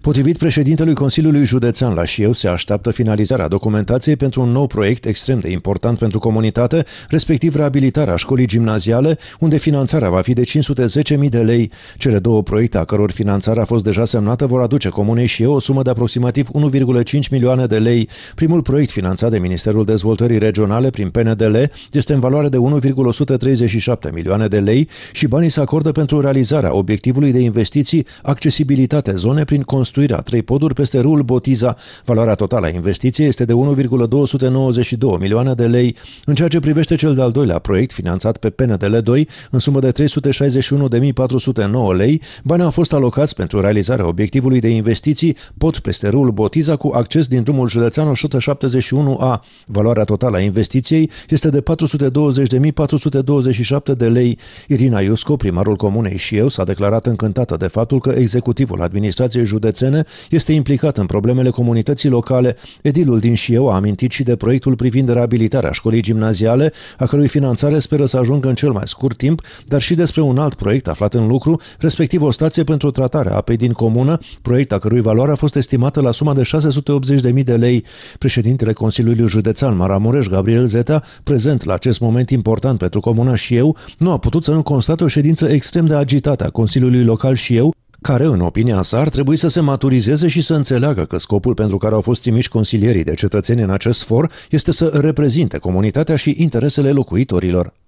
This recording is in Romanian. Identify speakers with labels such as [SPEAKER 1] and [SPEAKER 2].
[SPEAKER 1] Potrivit președintelui Consiliului Județean la Șieu, se așteaptă finalizarea documentației pentru un nou proiect extrem de important pentru comunitate, respectiv reabilitarea școlii gimnaziale, unde finanțarea va fi de 510.000 de lei. Cele două proiecte a căror finanțare a fost deja semnată vor aduce comunei Șieu o sumă de aproximativ 1,5 milioane de lei. Primul proiect finanțat de Ministerul Dezvoltării Regionale prin PNDL este în valoare de 1,137 milioane de lei și banii se acordă pentru realizarea obiectivului de investiții accesibilitate zone prin construirea trei poduri peste râul Botiza. Valoarea totală a investiției este de 1,292 milioane de lei. În ceea ce privește cel de-al doilea proiect, finanțat pe PNDL 2, în sumă de 361.409 lei, banii au fost alocați pentru realizarea obiectivului de investiții pod peste râul Botiza cu acces din drumul județean 171A. Valoarea totală a investiției este de 420.427 de lei. Irina Iusco, primarul comunei și eu, s-a declarat încântată de faptul că executivul administrației județean județene, este implicat în problemele comunității locale. Edilul din Șieu a amintit și de proiectul privind reabilitarea școlii gimnaziale, a cărui finanțare speră să ajungă în cel mai scurt timp, dar și despre un alt proiect aflat în lucru, respectiv o stație pentru tratarea apei din comună, proiect a cărui valoare a fost estimată la suma de 680.000 de lei. Președintele Consiliului Județean Maramureș, Gabriel Zeta, prezent la acest moment important pentru comuna și eu, nu a putut să nu constate o ședință extrem de agitată a Consiliului Local și eu, care, în opinia sa, ar trebui să se maturizeze și să înțeleagă că scopul pentru care au fost trimiși consilierii de cetățeni în acest for este să reprezinte comunitatea și interesele locuitorilor.